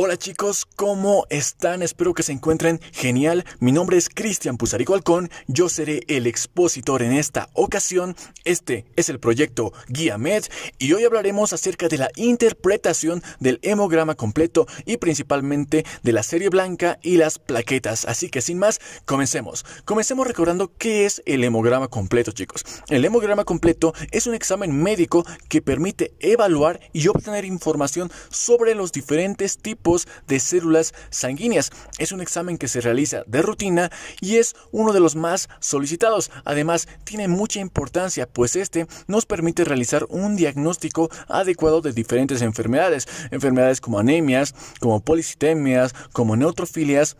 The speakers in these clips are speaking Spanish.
Hola chicos, ¿cómo están? Espero que se encuentren genial. Mi nombre es Cristian Pusarico Alcón, yo seré el expositor en esta ocasión. Este es el proyecto Guía Med y hoy hablaremos acerca de la interpretación del hemograma completo y principalmente de la serie blanca y las plaquetas. Así que sin más, comencemos. Comencemos recordando qué es el hemograma completo, chicos. El hemograma completo es un examen médico que permite evaluar y obtener información sobre los diferentes tipos de células sanguíneas. Es un examen que se realiza de rutina y es uno de los más solicitados. Además, tiene mucha importancia, pues este nos permite realizar un diagnóstico adecuado de diferentes enfermedades, enfermedades como anemias, como policitemias, como neutrofilias,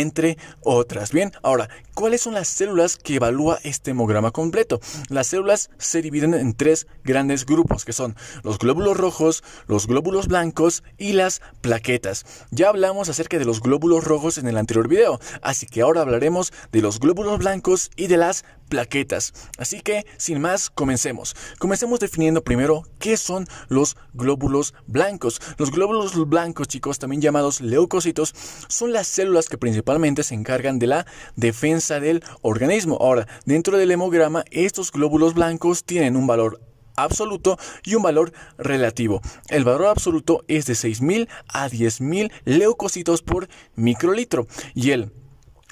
entre otras. Bien, ahora, ¿cuáles son las células que evalúa este hemograma completo? Las células se dividen en tres grandes grupos, que son los glóbulos rojos, los glóbulos blancos y las plaquetas. Ya hablamos acerca de los glóbulos rojos en el anterior video, así que ahora hablaremos de los glóbulos blancos y de las plaquetas. Así que, sin más, comencemos. Comencemos definiendo primero qué son los glóbulos blancos. Los glóbulos blancos, chicos, también llamados leucocitos, son las células que principalmente se encargan de la defensa del organismo. Ahora, dentro del hemograma, estos glóbulos blancos tienen un valor absoluto y un valor relativo. El valor absoluto es de 6.000 a 10.000 leucocitos por microlitro y el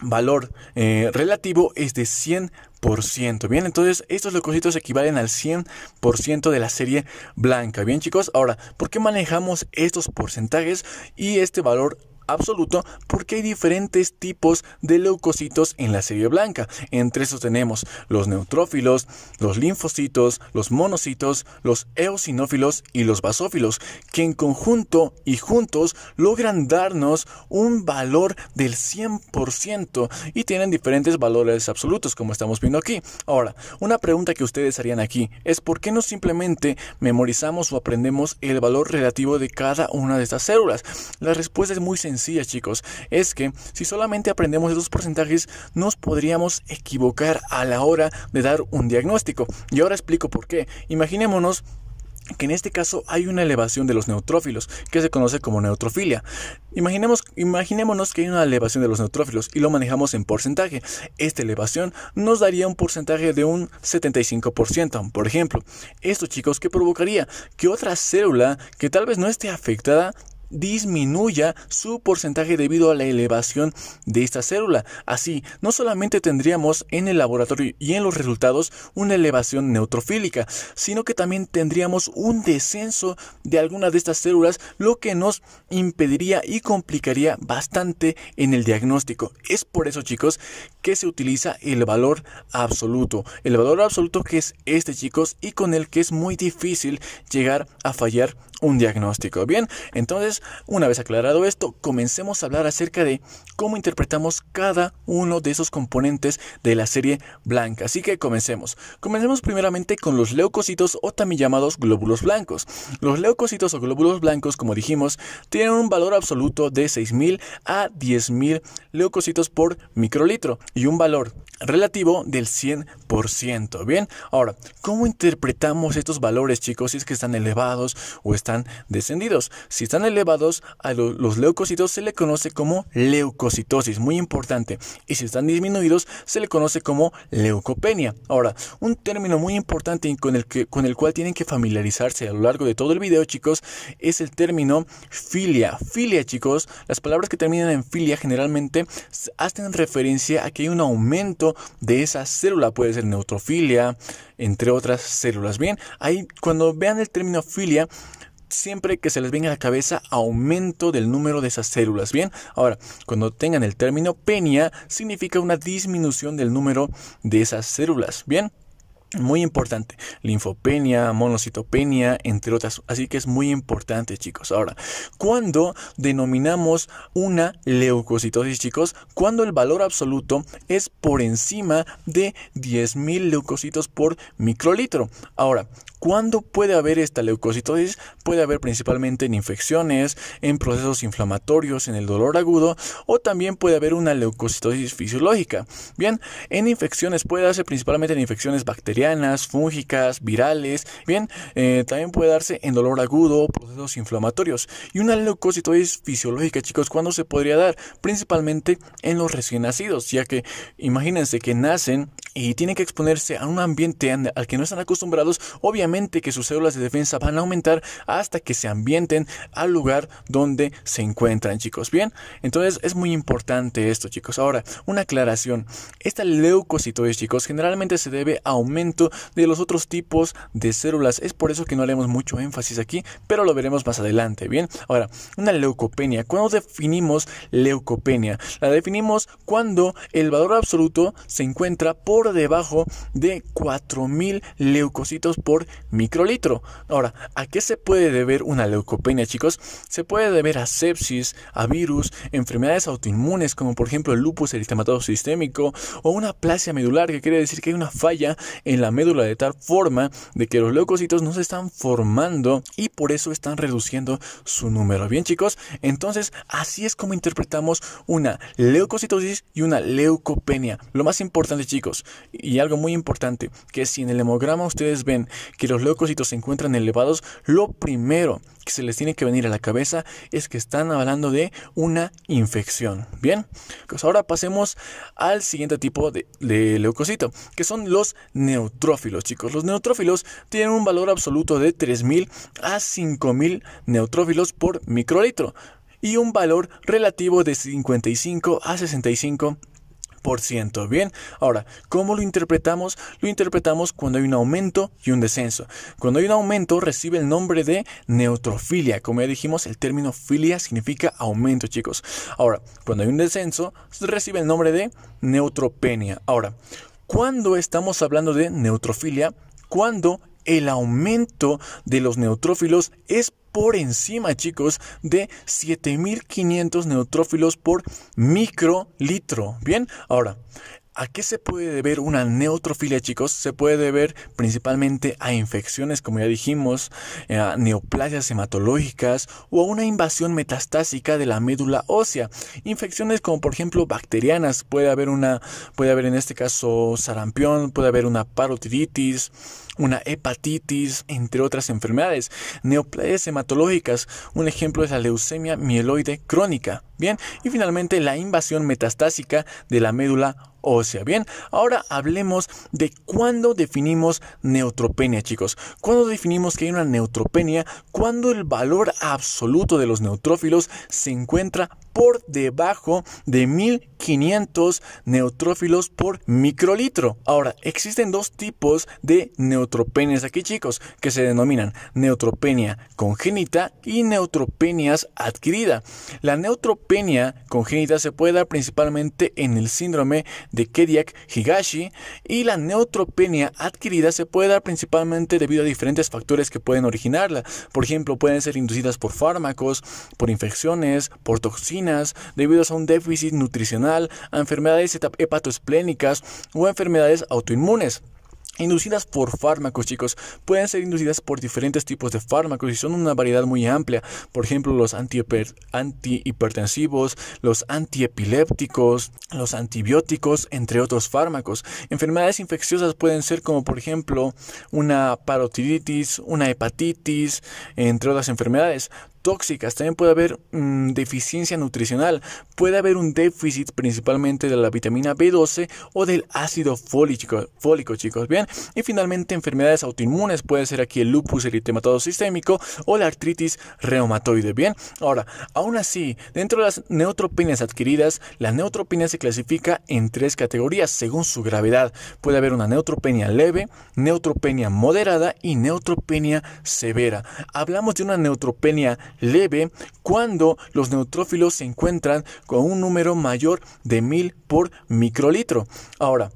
valor eh, relativo es de 100%. Bien, entonces estos locositos equivalen al 100% de la serie blanca. Bien, chicos, ahora, ¿por qué manejamos estos porcentajes y este valor absoluto porque hay diferentes tipos de leucocitos en la serie blanca. Entre esos tenemos los neutrófilos, los linfocitos, los monocitos, los eosinófilos y los basófilos, que en conjunto y juntos logran darnos un valor del 100% y tienen diferentes valores absolutos como estamos viendo aquí. Ahora, una pregunta que ustedes harían aquí es por qué no simplemente memorizamos o aprendemos el valor relativo de cada una de estas células. La respuesta es muy sencilla chicos, es que si solamente aprendemos esos porcentajes, nos podríamos equivocar a la hora de dar un diagnóstico. Y ahora explico por qué. Imaginémonos que en este caso hay una elevación de los neutrófilos, que se conoce como neutrofilia. Imaginemos, imaginémonos que hay una elevación de los neutrófilos y lo manejamos en porcentaje. Esta elevación nos daría un porcentaje de un 75%, por ejemplo. Esto, chicos, ¿qué provocaría? Que otra célula que tal vez no esté afectada disminuya su porcentaje debido a la elevación de esta célula. Así, no solamente tendríamos en el laboratorio y en los resultados una elevación neutrofílica, sino que también tendríamos un descenso de alguna de estas células, lo que nos impediría y complicaría bastante en el diagnóstico. Es por eso, chicos, que se utiliza el valor absoluto. El valor absoluto que es este, chicos, y con el que es muy difícil llegar a fallar un diagnóstico. Bien, entonces, una vez aclarado esto, comencemos a hablar acerca de cómo interpretamos cada uno de esos componentes de la serie blanca. Así que comencemos. Comencemos primeramente con los leucocitos o también llamados glóbulos blancos. Los leucocitos o glóbulos blancos, como dijimos, tienen un valor absoluto de 6.000 a 10.000 leucocitos por microlitro y un valor relativo del 100%. Bien, ahora, ¿cómo interpretamos estos valores, chicos, si es que están elevados o están descendidos? Si están elevados, a los leucocitos se le conoce como leucocitosis, muy importante. Y si están disminuidos, se le conoce como leucopenia. Ahora, un término muy importante con el, que, con el cual tienen que familiarizarse a lo largo de todo el video, chicos, es el término filia. Filia, chicos, las palabras que terminan en filia generalmente hacen referencia a que hay un aumento de esa célula, puede ser neutrofilia, entre otras células. Bien, ahí cuando vean el término filia, siempre que se les venga a la cabeza aumento del número de esas células. Bien, ahora, cuando tengan el término penia, significa una disminución del número de esas células. Bien, muy importante, linfopenia, monocitopenia, entre otras. Así que es muy importante, chicos. Ahora, cuando denominamos una leucocitosis, chicos, cuando el valor absoluto es por encima de 10.000 leucocitos por microlitro. Ahora, ¿Cuándo puede haber esta leucocitosis? Puede haber principalmente en infecciones, en procesos inflamatorios, en el dolor agudo o también puede haber una leucocitosis fisiológica. Bien, en infecciones puede darse principalmente en infecciones bacterianas, fúngicas, virales. Bien, eh, también puede darse en dolor agudo, procesos inflamatorios. Y una leucocitosis fisiológica, chicos, ¿cuándo se podría dar? Principalmente en los recién nacidos, ya que imagínense que nacen y tienen que exponerse a un ambiente al que no están acostumbrados, obviamente que sus células de defensa van a aumentar hasta que se ambienten al lugar donde se encuentran, chicos. Bien, entonces es muy importante esto, chicos. Ahora, una aclaración. Esta leucocitosis, chicos, generalmente se debe a aumento de los otros tipos de células. Es por eso que no haremos mucho énfasis aquí, pero lo veremos más adelante. Bien, ahora, una leucopenia. cuando definimos leucopenia? La definimos cuando el valor absoluto se encuentra por debajo de 4000 leucocitos por microlitro. Ahora, ¿a qué se puede deber una leucopenia, chicos? Se puede deber a sepsis, a virus, enfermedades autoinmunes como por ejemplo el lupus eritematoso sistémico o una plasia medular, que quiere decir que hay una falla en la médula de tal forma de que los leucocitos no se están formando y por eso están reduciendo su número. Bien, chicos, entonces así es como interpretamos una leucocitosis y una leucopenia. Lo más importante, chicos, y algo muy importante, que si en el hemograma ustedes ven que los leucocitos se encuentran elevados, lo primero que se les tiene que venir a la cabeza es que están hablando de una infección. Bien, pues ahora pasemos al siguiente tipo de, leucocito, que son los neutrófilos, chicos. Los neutrófilos tienen un valor absoluto de 3.000 a 5.000 neutrófilos por microlitro y un valor relativo de 55 a 65 ciento, Bien, ahora, ¿cómo lo interpretamos? Lo interpretamos cuando hay un aumento y un descenso. Cuando hay un aumento recibe el nombre de neutrofilia. Como ya dijimos, el término filia significa aumento, chicos. Ahora, cuando hay un descenso recibe el nombre de neutropenia. Ahora, cuando estamos hablando de neutrofilia, cuando el aumento de los neutrófilos es por encima, chicos, de 7500 neutrófilos por microlitro. Bien, ahora, ¿A qué se puede deber una neutrofilia, chicos? Se puede deber principalmente a infecciones, como ya dijimos, eh, a neoplasias hematológicas o a una invasión metastásica de la médula ósea. Infecciones como por ejemplo bacterianas, puede haber una puede haber en este caso sarampión, puede haber una parotiditis, una hepatitis, entre otras enfermedades. Neoplasias hematológicas, un ejemplo es la leucemia mieloide crónica. Bien, y finalmente la invasión metastásica de la médula ósea o sea, Bien, ahora hablemos de cuándo definimos neutropenia, chicos. Cuándo definimos que hay una neutropenia, cuando el valor absoluto de los neutrófilos se encuentra por debajo de 1500 neutrófilos por microlitro. Ahora, existen dos tipos de neutropenias aquí, chicos, que se denominan neutropenia congénita y neutropenias adquirida. La neutropenia congénita se puede dar principalmente en el síndrome de Kediak Higashi y la neutropenia adquirida se puede dar principalmente debido a diferentes factores que pueden originarla. Por ejemplo, pueden ser inducidas por fármacos, por infecciones, por toxinas, debido a un déficit nutricional, a enfermedades hepatoesplénicas o enfermedades autoinmunes. Inducidas por fármacos, chicos. Pueden ser inducidas por diferentes tipos de fármacos y son una variedad muy amplia. Por ejemplo, los antihipertensivos, los antiepilépticos, los antibióticos, entre otros fármacos. Enfermedades infecciosas pueden ser como, por ejemplo, una parotiditis, una hepatitis, entre otras enfermedades tóxicas, también puede haber mm, deficiencia nutricional, puede haber un déficit principalmente de la vitamina B12 o del ácido fólico, fólico chicos, bien, y finalmente enfermedades autoinmunes, puede ser aquí el lupus eritematoso sistémico o la artritis reumatoide, bien, ahora, aún así, dentro de las neutropenias adquiridas, la neutropenia se clasifica en tres categorías según su gravedad, puede haber una neutropenia leve, neutropenia moderada y neutropenia severa, hablamos de una neutropenia leve cuando los neutrófilos se encuentran con un número mayor de 1000 por microlitro. Ahora,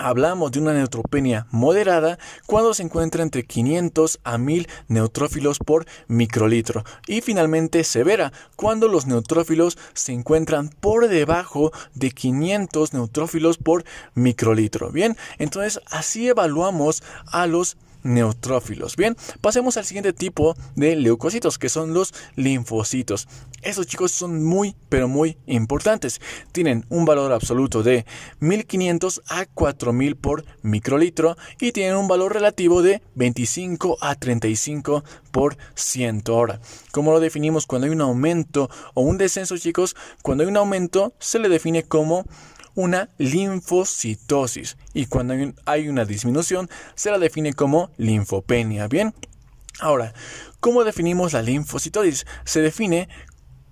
Hablamos de una neutropenia moderada cuando se encuentra entre 500 a 1000 neutrófilos por microlitro y finalmente severa cuando los neutrófilos se encuentran por debajo de 500 neutrófilos por microlitro. Bien, entonces así evaluamos a los neutrófilos. Bien, pasemos al siguiente tipo de leucocitos, que son los linfocitos. esos chicos son muy, pero muy importantes. Tienen un valor absoluto de 1500 a 4000 por microlitro y tienen un valor relativo de 25 a 35 por ciento. Ahora, ¿cómo lo definimos cuando hay un aumento o un descenso, chicos? Cuando hay un aumento, se le define como una linfocitosis y cuando hay, una disminución se la define como linfopenia. Bien, ahora, ¿cómo definimos la linfocitosis? Se define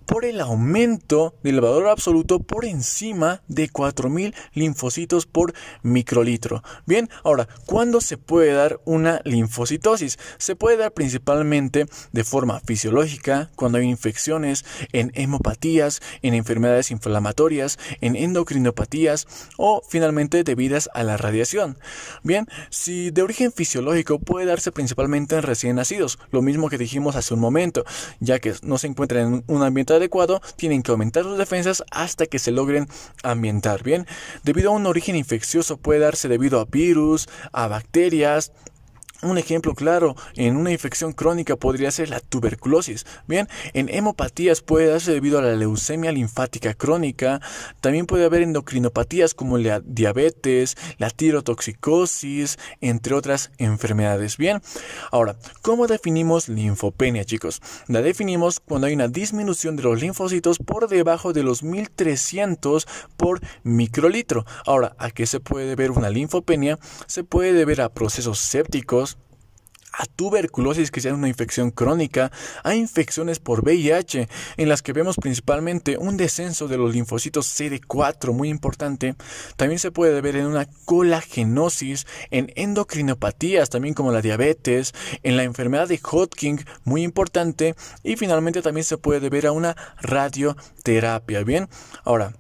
por el aumento del valor absoluto por encima de 4.000 linfocitos por microlitro. Bien, ahora, ¿cuándo se puede dar una linfocitosis? Se puede dar principalmente de forma fisiológica, cuando hay infecciones, en hemopatías, en enfermedades inflamatorias, en endocrinopatías o finalmente debidas a la radiación. Bien, si de origen fisiológico puede darse principalmente en recién nacidos, lo mismo que dijimos hace un momento, ya que no se encuentran en un ambiente adecuado, tienen que aumentar sus defensas hasta que se logren ambientar bien. Debido a un origen infeccioso puede darse debido a virus, a bacterias, un ejemplo claro en una infección crónica podría ser la tuberculosis. Bien, en hemopatías puede darse debido a la leucemia linfática crónica. También puede haber endocrinopatías como la diabetes, la tirotoxicosis, entre otras enfermedades. Bien, ahora, ¿cómo definimos linfopenia, chicos? La definimos cuando hay una disminución de los linfocitos por debajo de los 1300 por microlitro. Ahora, ¿a qué se puede ver una linfopenia? Se puede deber a procesos sépticos a tuberculosis, que sea una infección crónica, a infecciones por VIH, en las que vemos principalmente un descenso de los linfocitos CD4, muy importante. También se puede ver en una colagenosis, en endocrinopatías, también como la diabetes, en la enfermedad de Hodgkin, muy importante. Y finalmente también se puede ver a una radioterapia. Bien, ahora.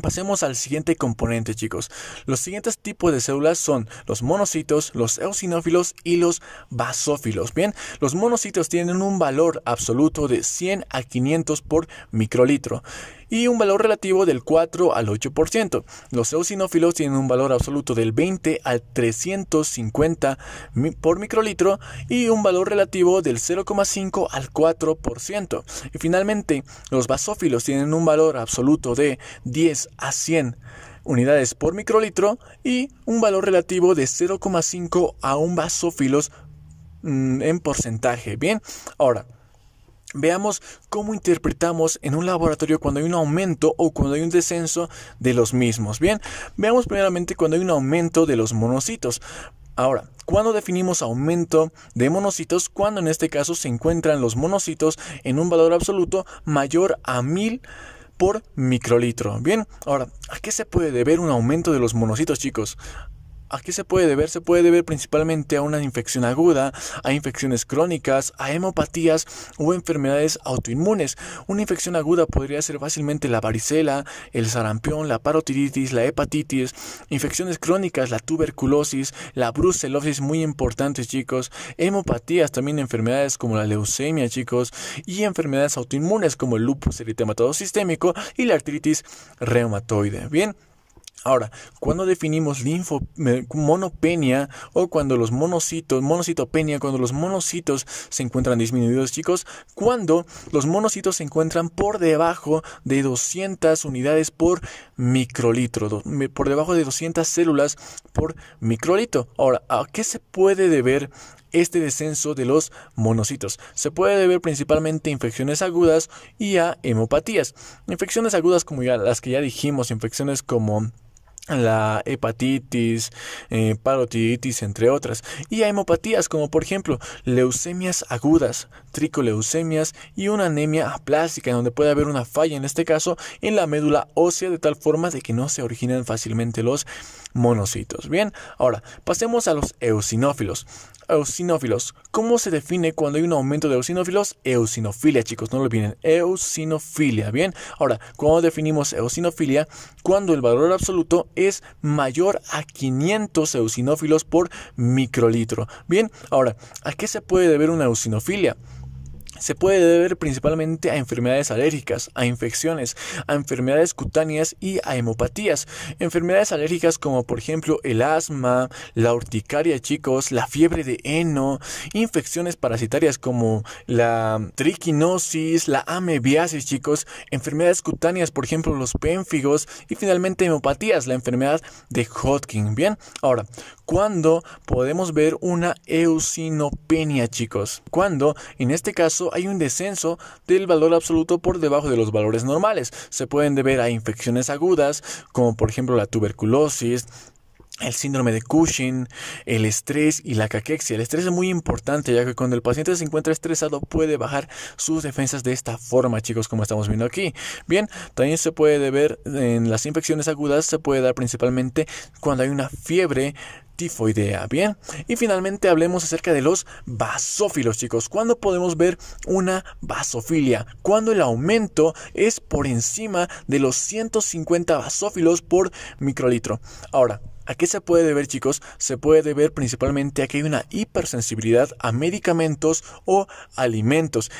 Pasemos al siguiente componente, chicos. Los siguientes tipos de células son los monocitos, los eosinófilos y los basófilos. Bien, los monocitos tienen un valor absoluto de 100 a 500 por microlitro y un valor relativo del 4 al 8%. Los eosinófilos tienen un valor absoluto del 20 al 350 por microlitro y un valor relativo del 0,5 al 4%. Y finalmente, los basófilos tienen un valor absoluto de 10 a 100 unidades por microlitro y un valor relativo de 0,5 a un basófilos mm, en porcentaje. Bien, ahora Veamos cómo interpretamos en un laboratorio cuando hay un aumento o cuando hay un descenso de los mismos. Bien, veamos primeramente cuando hay un aumento de los monocitos. Ahora, ¿cuándo definimos aumento de monocitos? Cuando en este caso se encuentran los monocitos en un valor absoluto mayor a 1000 por microlitro. Bien, ahora, ¿a qué se puede deber un aumento de los monocitos, chicos? ¿A qué se puede deber? Se puede deber principalmente a una infección aguda, a infecciones crónicas, a hemopatías o enfermedades autoinmunes. Una infección aguda podría ser fácilmente la varicela, el sarampión, la parotiditis, la hepatitis, infecciones crónicas, la tuberculosis, la brucelosis, muy importantes chicos, hemopatías, también enfermedades como la leucemia chicos, y enfermedades autoinmunes como el lupus eritematoso sistémico y la artritis reumatoide. Bien. Ahora, cuando definimos monopenia o cuando los monocitos, monocitopenia, cuando los monocitos se encuentran disminuidos, chicos? Cuando los monocitos se encuentran por debajo de 200 unidades por microlitro, por debajo de 200 células por microlitro. Ahora, ¿a qué se puede deber este descenso de los monocitos. Se puede deber principalmente a infecciones agudas y a hemopatías. Infecciones agudas como ya, las que ya dijimos, infecciones como la hepatitis, eh, parotiditis, entre otras, y a hemopatías como por ejemplo leucemias agudas, tricoleucemias y una anemia aplástica donde puede haber una falla en este caso en la médula ósea de tal forma de que no se originan fácilmente los monocitos. Bien, ahora pasemos a los eosinófilos. Eosinófilos, ¿cómo se define cuando hay un aumento de eosinófilos? Eosinofilia, chicos, no lo olviden. Eosinofilia, bien. Ahora, ¿cómo definimos eosinofilia? Cuando el valor absoluto es mayor a 500 eosinófilos por microlitro. Bien, ahora, ¿a qué se puede deber una eosinofilia? se puede deber principalmente a enfermedades alérgicas, a infecciones, a enfermedades cutáneas y a hemopatías. Enfermedades alérgicas como por ejemplo el asma, la urticaria chicos, la fiebre de heno, infecciones parasitarias como la triquinosis, la amebiasis chicos, enfermedades cutáneas por ejemplo los pénfigos y finalmente hemopatías, la enfermedad de Hodgkin. Bien, ahora, ¿cuándo podemos ver una eosinopenia chicos? Cuando en este caso hay un descenso del valor absoluto por debajo de los valores normales. Se pueden deber a infecciones agudas, como por ejemplo la tuberculosis, el síndrome de Cushing, el estrés y la caquexia. El estrés es muy importante ya que cuando el paciente se encuentra estresado puede bajar sus defensas de esta forma, chicos, como estamos viendo aquí. Bien, también se puede ver en las infecciones agudas, se puede dar principalmente cuando hay una fiebre Bien, y finalmente hablemos acerca de los basófilos, chicos. ¿Cuándo podemos ver una basofilia? Cuando el aumento es por encima de los 150 basófilos por microlitro. Ahora, ¿A qué se puede deber, chicos? Se puede deber principalmente a que hay una hipersensibilidad a medicamentos o alimentos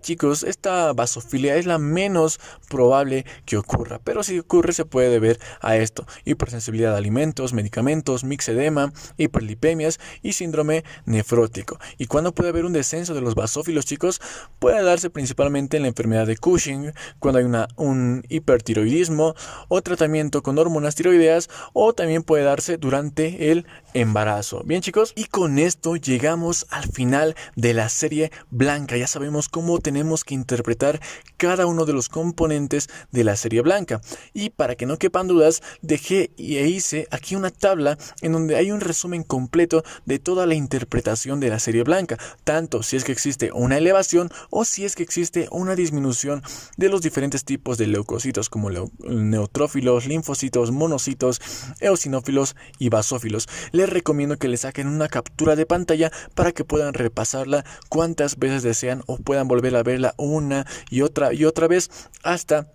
chicos, esta vasofilia es la menos probable que ocurra, pero si ocurre se puede deber a esto, hipersensibilidad de alimentos, medicamentos, mixedema, hiperlipemias y síndrome nefrótico. ¿Y cuando puede haber un descenso de los basófilos, chicos? Puede darse principalmente en la enfermedad de Cushing, cuando hay una, un hipertiroidismo o tratamiento con hormonas tiroideas, o también puede darse durante el embarazo. Bien chicos, y con esto llegamos al final de la serie blanca, ya sabemos cómo tenemos que interpretar cada uno de los componentes de la serie blanca. Y para que no quepan dudas, dejé y e hice aquí una tabla en donde hay un resumen completo de toda la interpretación de la serie blanca, tanto si es que existe una elevación o si es que existe una disminución de los diferentes tipos de leucocitos como neutrófilos, linfocitos, monocitos, eosinófilos y basófilos. Les recomiendo que le saquen una captura de pantalla para que puedan repasarla cuantas veces desean o puedan volver volver a verla una y otra y otra vez hasta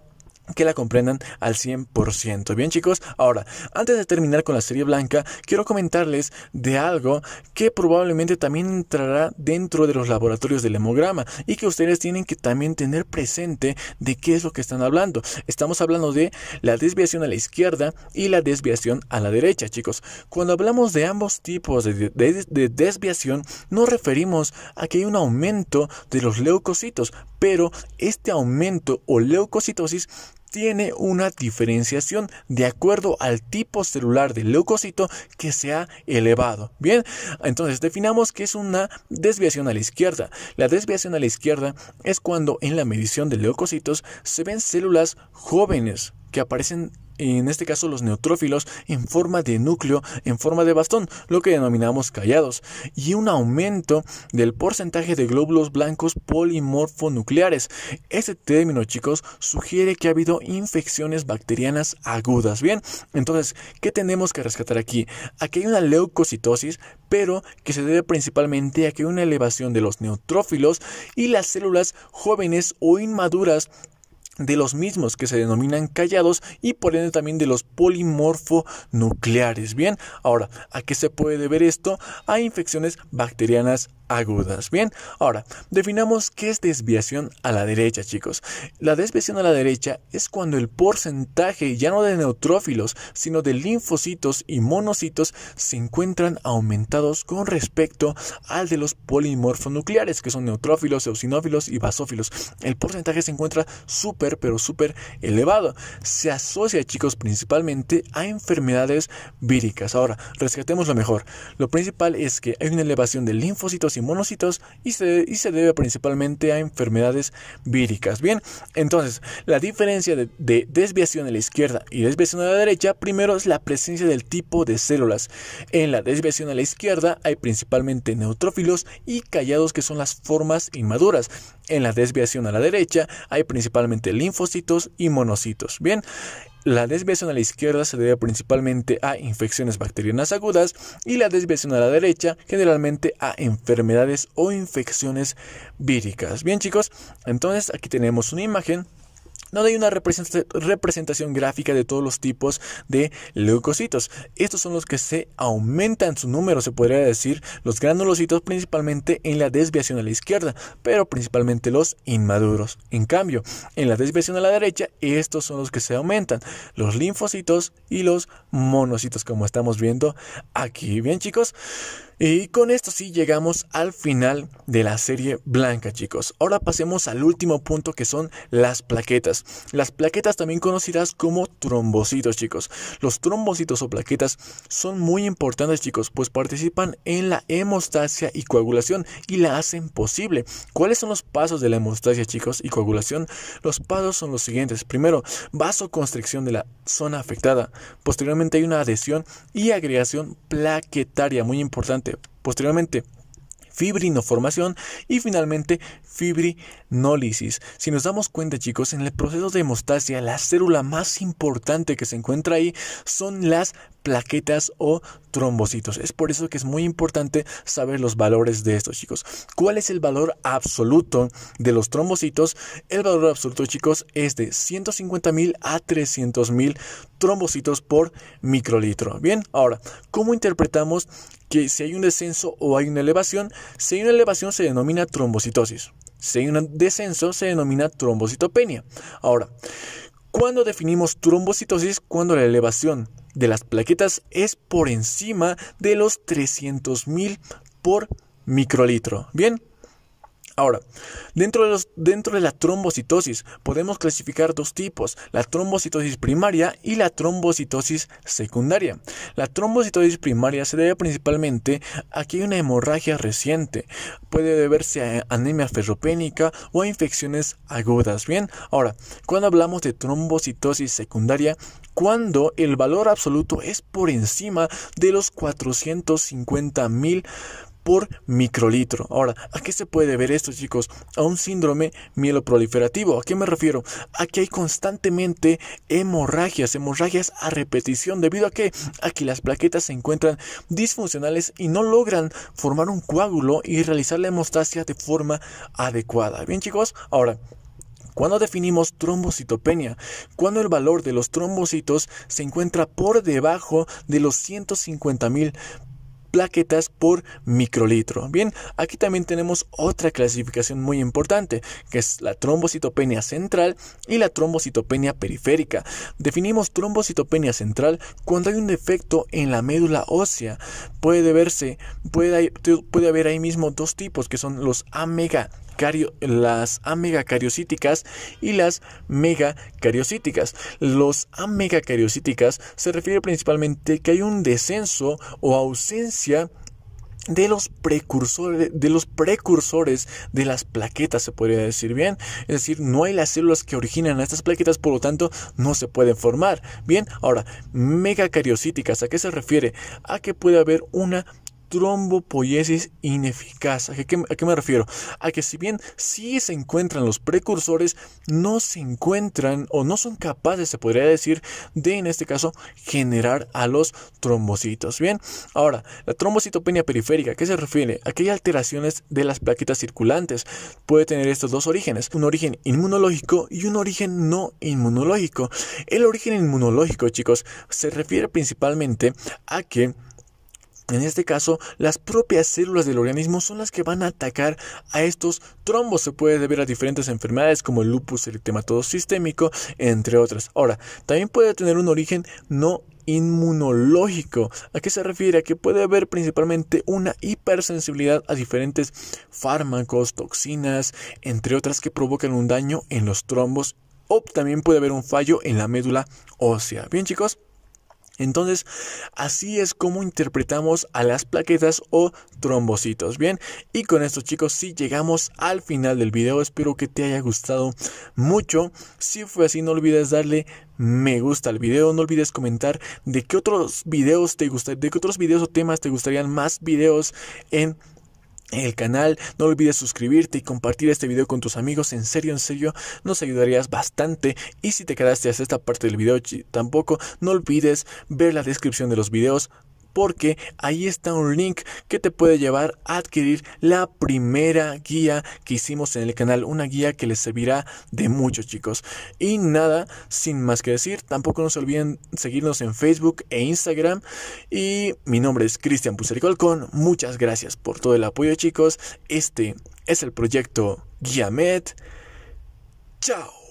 que la comprendan al 100%. Bien chicos, ahora, antes de terminar con la serie blanca, quiero comentarles de algo que probablemente también entrará dentro de los laboratorios del hemograma y que ustedes tienen que también tener presente de qué es lo que están hablando. Estamos hablando de la desviación a la izquierda y la desviación a la derecha, chicos. Cuando hablamos de ambos tipos de, de desviación, nos referimos a que hay un aumento de los leucocitos, pero este aumento o leucocitosis tiene una diferenciación de acuerdo al tipo celular del leucocito que se ha elevado. Bien, entonces definamos que es una desviación a la izquierda. La desviación a la izquierda es cuando en la medición de leucocitos se ven células jóvenes que aparecen en este caso los neutrófilos, en forma de núcleo, en forma de bastón, lo que denominamos callados, y un aumento del porcentaje de glóbulos blancos polimorfonucleares. Este término, chicos, sugiere que ha habido infecciones bacterianas agudas. Bien, entonces, ¿qué tenemos que rescatar aquí? Aquí hay una leucocitosis, pero que se debe principalmente a que hay una elevación de los neutrófilos y las células jóvenes o inmaduras de los mismos que se denominan callados y por ende también de los polimorfonucleares. Bien, ahora, ¿a qué se puede deber esto? A infecciones bacterianas agudas. Bien, ahora, definamos qué es desviación a la derecha, chicos. La desviación a la derecha es cuando el porcentaje ya no de neutrófilos, sino de linfocitos y monocitos se encuentran aumentados con respecto al de los polimorfonucleares, que son neutrófilos, eosinófilos y basófilos. El porcentaje se encuentra súper pero súper elevado. Se asocia, chicos, principalmente a enfermedades víricas. Ahora, rescatemos lo mejor. Lo principal es que hay una elevación de linfocitos y monocitos y se, debe principalmente a enfermedades víricas. Bien, entonces, la diferencia de desviación a la izquierda y desviación a la derecha, primero es la presencia del tipo de células. En la desviación a la izquierda hay principalmente neutrófilos y callados que son las formas inmaduras. En la desviación a la derecha hay principalmente linfocitos y monocitos. Bien, la desviación a la izquierda se debe principalmente a infecciones bacterianas agudas y la desviación a la derecha generalmente a enfermedades o infecciones víricas. Bien chicos, entonces aquí tenemos una imagen no hay una representación gráfica de todos los tipos de leucocitos. Estos son los que se aumentan su número, se podría decir, los granulocitos principalmente en la desviación a la izquierda, pero principalmente los inmaduros. En cambio, en la desviación a la derecha, estos son los que se aumentan, los linfocitos y los monocitos, como estamos viendo aquí. Bien, chicos. Y con esto sí llegamos al final de la serie blanca, chicos. Ahora pasemos al último punto que son las plaquetas. Las plaquetas también conocidas como trombocitos, chicos. Los trombocitos o plaquetas son muy importantes, chicos, pues participan en la hemostasia y coagulación y la hacen posible. ¿Cuáles son los pasos de la hemostasia, chicos, y coagulación? Los pasos son los siguientes. Primero, vasoconstricción de la zona afectada. Posteriormente hay una adhesión y agregación plaquetaria, muy importante Posteriormente, fibrinoformación y finalmente fibrinólisis. Si nos damos cuenta chicos, en el proceso de hemostasia la célula más importante que se encuentra ahí son las plaquetas o trombocitos. Es por eso que es muy importante saber los valores de estos chicos. ¿Cuál es el valor absoluto de los trombocitos? El valor absoluto chicos es de 150.000 a 300.000 trombocitos por microlitro. Bien, ahora, ¿cómo interpretamos que si hay un descenso o hay una elevación, si hay una elevación se denomina trombocitosis. Si hay un descenso se denomina trombocitopenia. Ahora, ¿cuándo definimos trombocitosis? Cuando la elevación de las plaquetas es por encima de los 300.000 por microlitro. Bien, Ahora, dentro de, los, dentro de, la trombocitosis podemos clasificar dos tipos, la trombocitosis primaria y la trombocitosis secundaria. La trombocitosis primaria se debe principalmente a que hay una hemorragia reciente, puede deberse a anemia ferropénica o a infecciones agudas. Bien, ahora, cuando hablamos de trombocitosis secundaria, cuando el valor absoluto es por encima de los 450 mil por microlitro. Ahora, ¿a qué se puede ver esto, chicos? A un síndrome mieloproliferativo. ¿A qué me refiero? A que hay constantemente hemorragias, hemorragias a repetición, debido a que aquí las plaquetas se encuentran disfuncionales y no logran formar un coágulo y realizar la hemostasia de forma adecuada. Bien, chicos, ahora. Cuando definimos trombocitopenia, cuando el valor de los trombocitos se encuentra por debajo de los 150 mil plaquetas por microlitro. Bien, aquí también tenemos otra clasificación muy importante, que es la trombocitopenia central y la trombocitopenia periférica. Definimos trombocitopenia central cuando hay un defecto en la médula ósea. Puede verse, puede, puede haber ahí mismo dos tipos, que son los AMEGA las amegacariocíticas y las megacariocíticas. Los amegacariocíticas se refiere principalmente que hay un descenso o ausencia de los precursores de los precursores de las plaquetas se podría decir bien es decir no hay las células que originan a estas plaquetas por lo tanto no se pueden formar bien ahora megacariocíticas a qué se refiere a que puede haber una trombopoiesis ineficaz. ¿A qué, me refiero? A que si bien sí se encuentran los precursores, no se encuentran o no son capaces, se podría decir, de en este caso generar a los trombocitos. Bien, ahora, la trombocitopenia periférica, ¿qué se refiere? Aquellas alteraciones de las plaquetas circulantes. Puede tener estos dos orígenes, un origen inmunológico y un origen no inmunológico. El origen inmunológico, chicos, se refiere principalmente a que en este caso, las propias células del organismo son las que van a atacar a estos trombos. Se puede deber a diferentes enfermedades como el lupus eritematoso sistémico, entre otras. Ahora, también puede tener un origen no inmunológico. ¿A qué se refiere? A que puede haber principalmente una hipersensibilidad a diferentes fármacos, toxinas, entre otras que provocan un daño en los trombos o también puede haber un fallo en la médula ósea. Bien chicos, entonces, así es como interpretamos a las plaquetas o trombocitos, ¿bien? Y con esto chicos, si llegamos al final del video, espero que te haya gustado mucho. Si fue así, no olvides darle me gusta al video, no olvides comentar de qué otros videos te gustaría, de qué otros videos o temas te gustarían más videos en el canal. No olvides suscribirte y compartir este video con tus amigos. En serio, en serio, nos ayudarías bastante. Y si te quedaste hasta esta parte del video tampoco, no olvides ver la descripción de los videos porque ahí está un link que te puede llevar a adquirir la primera guía que hicimos en el canal, una guía que les servirá de mucho chicos. Y nada, sin más que decir, tampoco nos olviden seguirnos en Facebook e Instagram y mi nombre es Cristian Pusericolcon, muchas gracias por todo el apoyo chicos, este es el proyecto Med. chao.